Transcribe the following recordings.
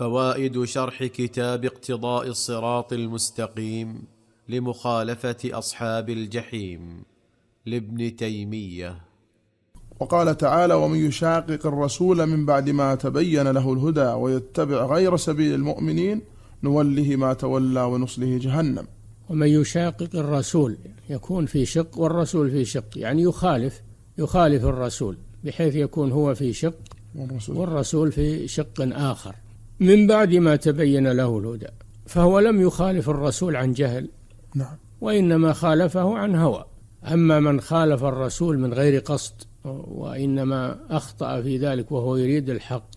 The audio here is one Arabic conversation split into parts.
فوائد شرح كتاب اقتضاء الصراط المستقيم لمخالفه اصحاب الجحيم لابن تيميه وقال تعالى ومن يشاقق الرسول من بعد ما تبين له الهدى ويتبع غير سبيل المؤمنين نوله ما تولى ونصله جهنم ومن يشاقق الرسول يكون في شق والرسول في شق يعني يخالف يخالف الرسول بحيث يكون هو في شق والرسول, والرسول في شق آخر من بعد ما تبين له الهدى فهو لم يخالف الرسول عن جهل نعم وإنما خالفه عن هوى أما من خالف الرسول من غير قصد وإنما أخطأ في ذلك وهو يريد الحق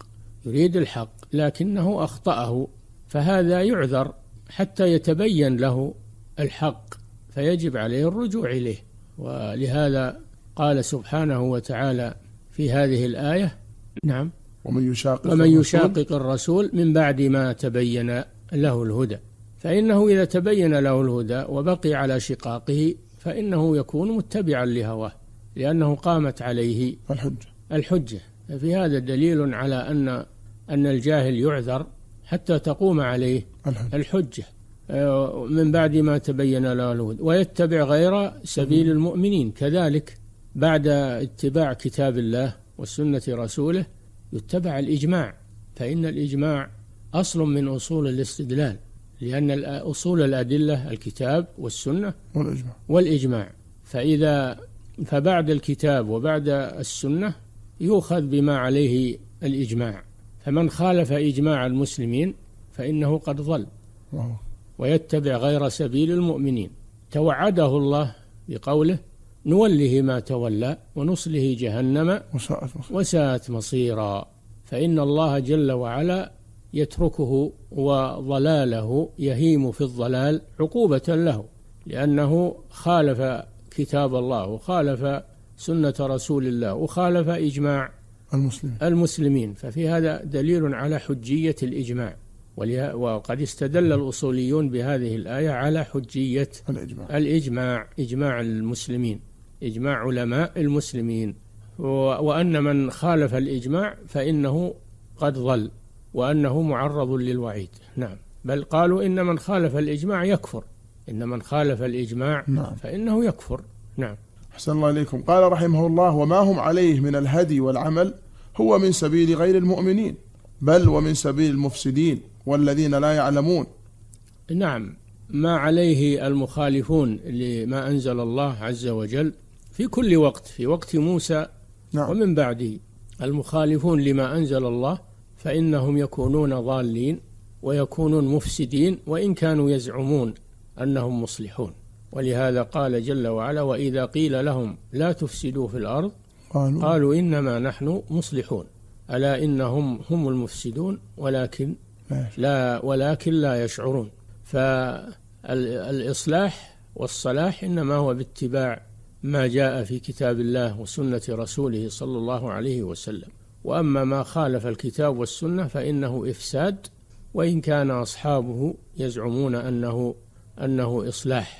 يريد الحق لكنه أخطأه فهذا يعذر حتى يتبين له الحق فيجب عليه الرجوع إليه ولهذا قال سبحانه وتعالى في هذه الآية نعم ومن يشاقق ومن يشاقق الرسول من بعد ما تبين له الهدى فإنه إذا تبين له الهدى وبقي على شقاقه فإنه يكون متبعا لهواه لأنه قامت عليه الحجة الحجة ففي هذا دليل على أن أن الجاهل يعذر حتى تقوم عليه الحجة, الحجة آه، من بعد ما تبين له الهدى ويتبع غير سبيل المؤمنين كذلك بعد اتباع كتاب الله وسنة رسوله يتبع الإجماع فإن الإجماع أصل من أصول الاستدلال لأن أصول الأدلة الكتاب والسنة والإجماع والإجماع فإذا فبعد الكتاب وبعد السنة يؤخذ بما عليه الإجماع فمن خالف إجماع المسلمين فإنه قد ضل ويتبع غير سبيل المؤمنين توعده الله بقوله نوله ما تولى ونصله جهنم وساءت مصيرا, وساءت مصيرا فإن الله جل وعلا يتركه وضلاله يهيم في الضلال عقوبة له لأنه خالف كتاب الله وخالف سنة رسول الله وخالف إجماع المسلمين, المسلمين ففي هذا دليل على حجية الإجماع وقد استدل الأصوليون بهذه الآية على حجية الإجماع, الإجماع إجماع المسلمين إجماع علماء المسلمين وأن من خالف الإجماع فإنه قد ضل وأنه معرض للوعيد نعم بل قالوا إن من خالف الإجماع يكفر إن من خالف الإجماع نعم. فإنه يكفر نعم أحسن الله إليكم قال رحمه الله وما هم عليه من الهدي والعمل هو من سبيل غير المؤمنين بل ومن سبيل المفسدين والذين لا يعلمون نعم ما عليه المخالفون لما أنزل الله عز وجل في كل وقت في وقت موسى نعم. ومن بعده المخالفون لما أنزل الله فإنهم يكونون ضالين ويكونون مفسدين وإن كانوا يزعمون أنهم مصلحون ولهذا قال جل وعلا وإذا قيل لهم لا تفسدوا في الأرض قالوا, قالوا إنما نحن مصلحون ألا إنهم هم المفسدون ولكن لا ولكن لا يشعرون فالإصلاح والصلاح إنما هو باتباع ما جاء في كتاب الله وسنة رسوله صلى الله عليه وسلم وأما ما خالف الكتاب والسنة فإنه إفساد وإن كان أصحابه يزعمون أنه أنه إصلاح